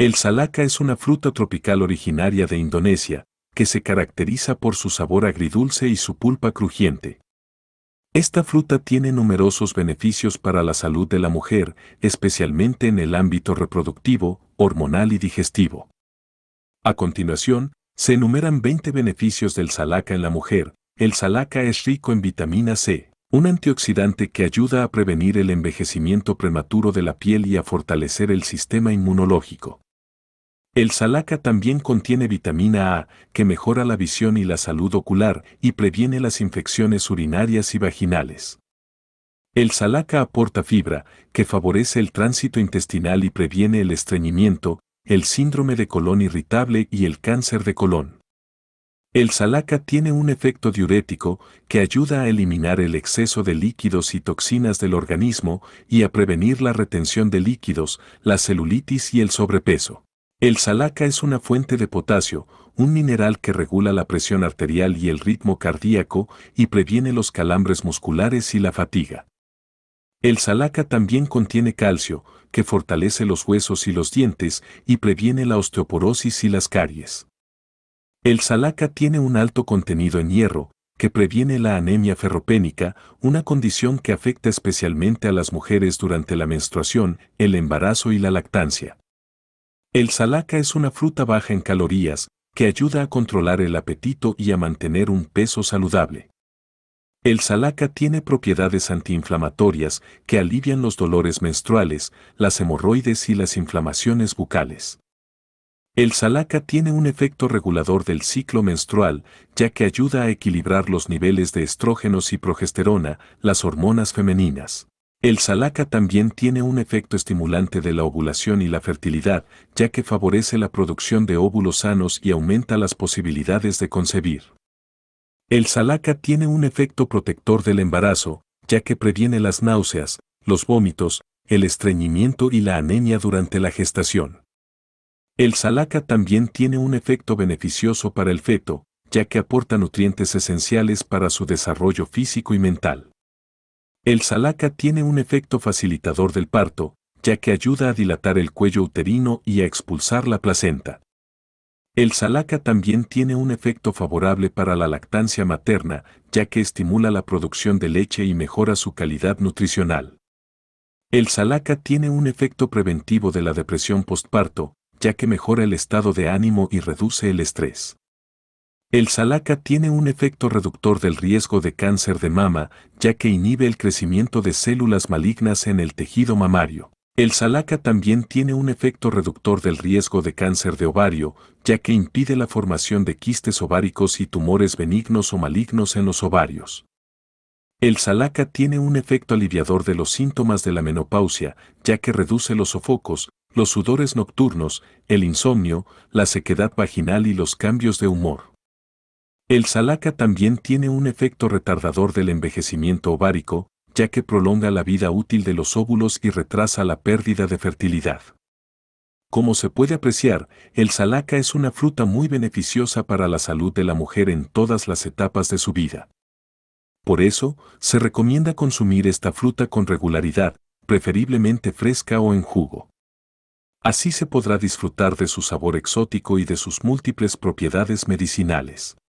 El salaca es una fruta tropical originaria de Indonesia, que se caracteriza por su sabor agridulce y su pulpa crujiente. Esta fruta tiene numerosos beneficios para la salud de la mujer, especialmente en el ámbito reproductivo, hormonal y digestivo. A continuación, se enumeran 20 beneficios del salaca en la mujer. El salaca es rico en vitamina C, un antioxidante que ayuda a prevenir el envejecimiento prematuro de la piel y a fortalecer el sistema inmunológico. El salaca también contiene vitamina A, que mejora la visión y la salud ocular y previene las infecciones urinarias y vaginales. El salaca aporta fibra, que favorece el tránsito intestinal y previene el estreñimiento, el síndrome de colon irritable y el cáncer de colon. El salaca tiene un efecto diurético que ayuda a eliminar el exceso de líquidos y toxinas del organismo y a prevenir la retención de líquidos, la celulitis y el sobrepeso. El salaca es una fuente de potasio, un mineral que regula la presión arterial y el ritmo cardíaco y previene los calambres musculares y la fatiga. El salaca también contiene calcio, que fortalece los huesos y los dientes y previene la osteoporosis y las caries. El salaca tiene un alto contenido en hierro, que previene la anemia ferropénica, una condición que afecta especialmente a las mujeres durante la menstruación, el embarazo y la lactancia. El salaca es una fruta baja en calorías, que ayuda a controlar el apetito y a mantener un peso saludable. El salaca tiene propiedades antiinflamatorias que alivian los dolores menstruales, las hemorroides y las inflamaciones bucales. El salaca tiene un efecto regulador del ciclo menstrual, ya que ayuda a equilibrar los niveles de estrógenos y progesterona, las hormonas femeninas. El salaca también tiene un efecto estimulante de la ovulación y la fertilidad, ya que favorece la producción de óvulos sanos y aumenta las posibilidades de concebir. El salaca tiene un efecto protector del embarazo, ya que previene las náuseas, los vómitos, el estreñimiento y la anemia durante la gestación. El salaca también tiene un efecto beneficioso para el feto, ya que aporta nutrientes esenciales para su desarrollo físico y mental. El salaca tiene un efecto facilitador del parto, ya que ayuda a dilatar el cuello uterino y a expulsar la placenta. El salaca también tiene un efecto favorable para la lactancia materna, ya que estimula la producción de leche y mejora su calidad nutricional. El salaca tiene un efecto preventivo de la depresión postparto, ya que mejora el estado de ánimo y reduce el estrés. El salaca tiene un efecto reductor del riesgo de cáncer de mama, ya que inhibe el crecimiento de células malignas en el tejido mamario. El salaca también tiene un efecto reductor del riesgo de cáncer de ovario, ya que impide la formación de quistes ováricos y tumores benignos o malignos en los ovarios. El salaca tiene un efecto aliviador de los síntomas de la menopausia, ya que reduce los sofocos, los sudores nocturnos, el insomnio, la sequedad vaginal y los cambios de humor. El salaca también tiene un efecto retardador del envejecimiento ovárico, ya que prolonga la vida útil de los óvulos y retrasa la pérdida de fertilidad. Como se puede apreciar, el salaca es una fruta muy beneficiosa para la salud de la mujer en todas las etapas de su vida. Por eso, se recomienda consumir esta fruta con regularidad, preferiblemente fresca o en jugo. Así se podrá disfrutar de su sabor exótico y de sus múltiples propiedades medicinales.